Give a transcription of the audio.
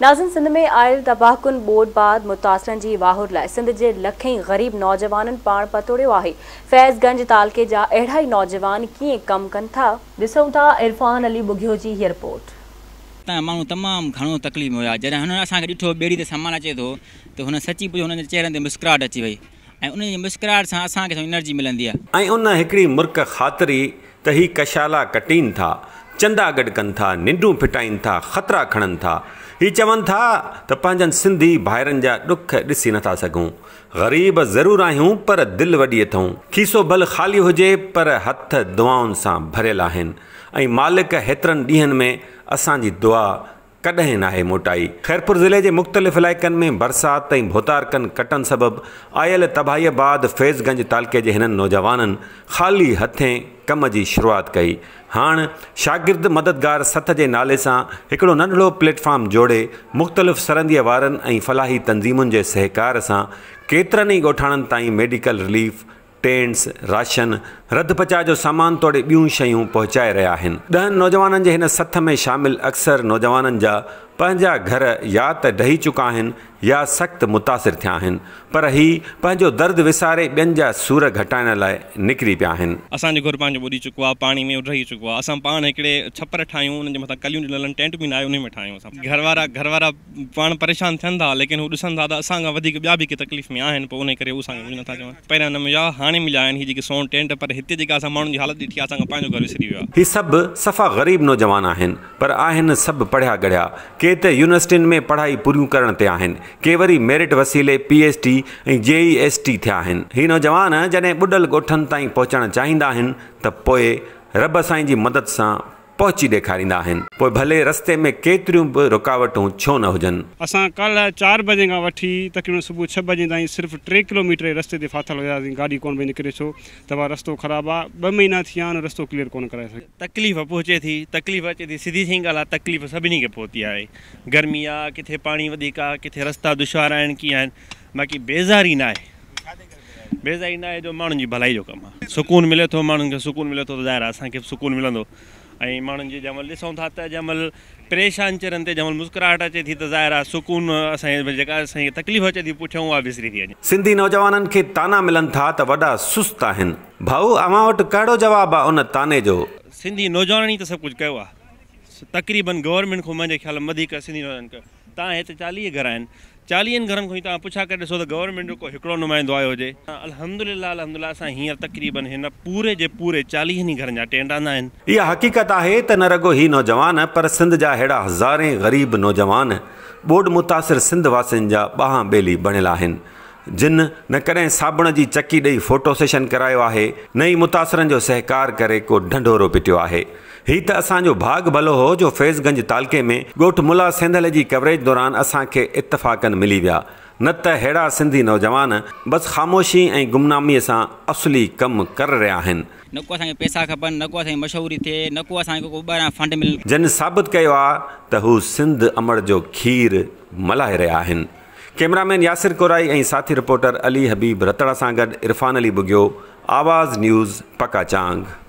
वाहुर लाइ सिंध जेतोड़ियो आहे फैज़गंज तालके जा अहिड़ा ई नौजवान कीअं कमु कनि था ॾिसूं था इरफ़ान जीअं पॉर्ट हितां जा माण्हू तमामु घणो तकलीफ़ हुया जॾहिं असांखे ॾिठो ॿेड़ी त सामान अचे थो तहरनि ते मुस्कराट अची वई ऐं मुस्कराहट सां चंदा गड कन था निंडूं फिटाइनि था ख़तरा खणनि था ही चवन था त पंहिंजनि सिंधी भाइरनि जा ॾुख ॾिसी नथा सघूं ग़रीब ज़रूरु आहियूं पर दिल वॾी अथऊं खीसो भल ख़ाली हुजे पर हथ दुआउनि से भरल मालिक हेतिरनि ॾींहंनि में असांजी दुआ कॾहिं नाहे मोटाई ख़ैरपुर ज़िले के मुख़्तलिफ़ इलाक़ में बरसाति ऐं भोतारकनि कटनि सबबि आयल तबाहीअ बाद फैज़गंज तालके के इन नौजवान ख़ाली हथें कम की शुरुआत कई हाँ शागिर्द मददगार सत के नाले से हिकिड़ो नंढिड़ो प्लेटफॉर्म जोड़े मुख़्तलिफ़ सरंदीअ वारनि फलाही तंज़ीमुनि के सहकार सां केतिरनि ई ॻोठाणनि ताईं रिलीफ टेंट्स राशन रध पचा जो सामान तोड़े बी शयूं पहुचाए रहा आहिनि ॾहनि नौजवाननि जे सथ में शामिल अक्सर नौजवान जा पंहिंजा घर या त ढही चुका या सख्त मुतासिर थिया पर ही पंहिंजो दर्दु विसारे बन जा सूर घटाइण लाइ निकिरी पिया आहिनि असांजो घरु पंहिंजो ॿुॾी चुको आहे पाणी में रही चुको आहे असां पाण हिकिड़े छपर ठाहियूं हुन जे मथां कलियूं ॾिनल टेंट भी न आहे उन में ठाहियूं असां घर वारा घर परेशान थन था लेकिन हू ॾिसनि था त असां खां वधीक ॿिया के तकलीफ़ में आहिनि पोइ उन करे उहो असांखे कुझु नथा चवनि पहिरियां न मिलिया हाणे मिलिया आहिनि हीअ सोन टेंट पर हिते जेका असां माण्हुनि जी हालत ॾिठी आहे असांखे पंहिंजो घरु विसरी वियो आहे हीअ सफ़ा ग़रीब नौजवान आहिनि पर आहिनि सभु पढ़िया ॻढ़िया के हिते यूनिवर्सिटियुनि में पढ़ाई पूरी करण ते आहिनि के वरी मेरिट वसीले पी एच टी ऐं जे एस टी थिया आहिनि ही नौजवान जॾहिं ॿुॾल गोठन ताईं पहुचणु चाहींदा आहिनि त पोइ रब साईं जी मदद सां पहुची ॾेखारींदा आहिनि पोइ भले रस्ते में केतिरियूं बि रुकावटूं छो न हुजनि असां कल्ह चारि बजे खां वठी तकरीबन सुबुह छह बजे ताईं सिर्फ़ु टे किलोमीटर रस्ते ते फाथल हुयासीं गाॾी कोन पई निकिरे छो त रस्तो ख़राबु आहे ॿ महीना थी विया आहिनि रस्तो क्लियर कोन कराए सघे तकलीफ़ पहुचे थी तकलीफ़ अचे थी सिधी सही ॻाल्हि आहे तकलीफ़ सभिनी खे पहुती आहे गर्मी आहे किथे पाणी वधीक आहे किथे रस्ता दुशवार आहिनि कीअं आहिनि बाक़ी बेज़ारी न आहे बेज़ारी न आहे जो माण्हुनि जी भलाई जो कमु आहे सुकून मिले थो माण्हुनि खे सुकून मिले थो त ज़ाहिर आहे असांखे सुकून मिलंदो ऐं माण्हुनि जी ॾिसूं था त परेशान चरनि ते जंहिंमहिल मुस्कुराहट अचे थी त ज़ाहिर आहे सुकून असांजी जेका तकलीफ़ अचे थी पुठियां उहा थी वञे सिंधी नौजवाननि खे ताना मिलनि था त वॾा सुस्त आहिनि भाऊ अव्हां वटि कहिड़ो जवाबु आहे उन ताने जो सिंधी नौजवान ई त सभु कुझु कयो आहे गवर्नमेंट खां मुंहिंजे ख़्याल वधीक सिंधी कयो तव्हां हिते चालीह घर आहिनि चालीहनि घरनि खां ई तव्हां पुछा करे ॾिसो त गवर्नमेंट जो को हिकिड़ो नुमाइंदो आयो हुजे अलिला अलाह सां हीअं तक़रीबनि हिन पूरे जे पूरे चालीहनि ई घरनि जा टेंट रहंदा आहिनि इहा हक़ीक़त आहे त न रॻो ही नौजवान पर सिंध जा अहिड़ा हज़ारे ग़रीब नौजवान ॿोॾ मुतासिर सिंध वासियुनि जा ॿाहां बेली बणियलु आहिनि जिन न कॾहिं साबुण जी चकी ॾेई फोटो सेशन करायो आहे न ई मुतासिरनि जो सहकार करे को ढंढोरो पिटियो आहे हीउ त असांजो भाॻु भलो हो जो फैज़गंज तालके में ॻोठु मुला सेंधल जी कवरेज दौरान असांखे इतफ़ाक़नि मिली विया न त अहिड़ा सिंधी नौजवान बसि ख़ामोशी ऐं गुमनामीअ सां असली कमु करे रहिया आहिनि न को असांखे पैसा खपनि न न को को को असांजी मशहूरी थिए असांखे ॿाहिरां फंड मिले जिन साबित कयो आहे त हू सिंध अमर जो खीरु मल्हाए रहिया आहिनि कैमरामैन यासिर कोराई ऐं साथी रिपोर्टर अली हबीब रतड़ सा गड इरफ़ान अली बुग्यो आवाज़ न्यूज़ चांग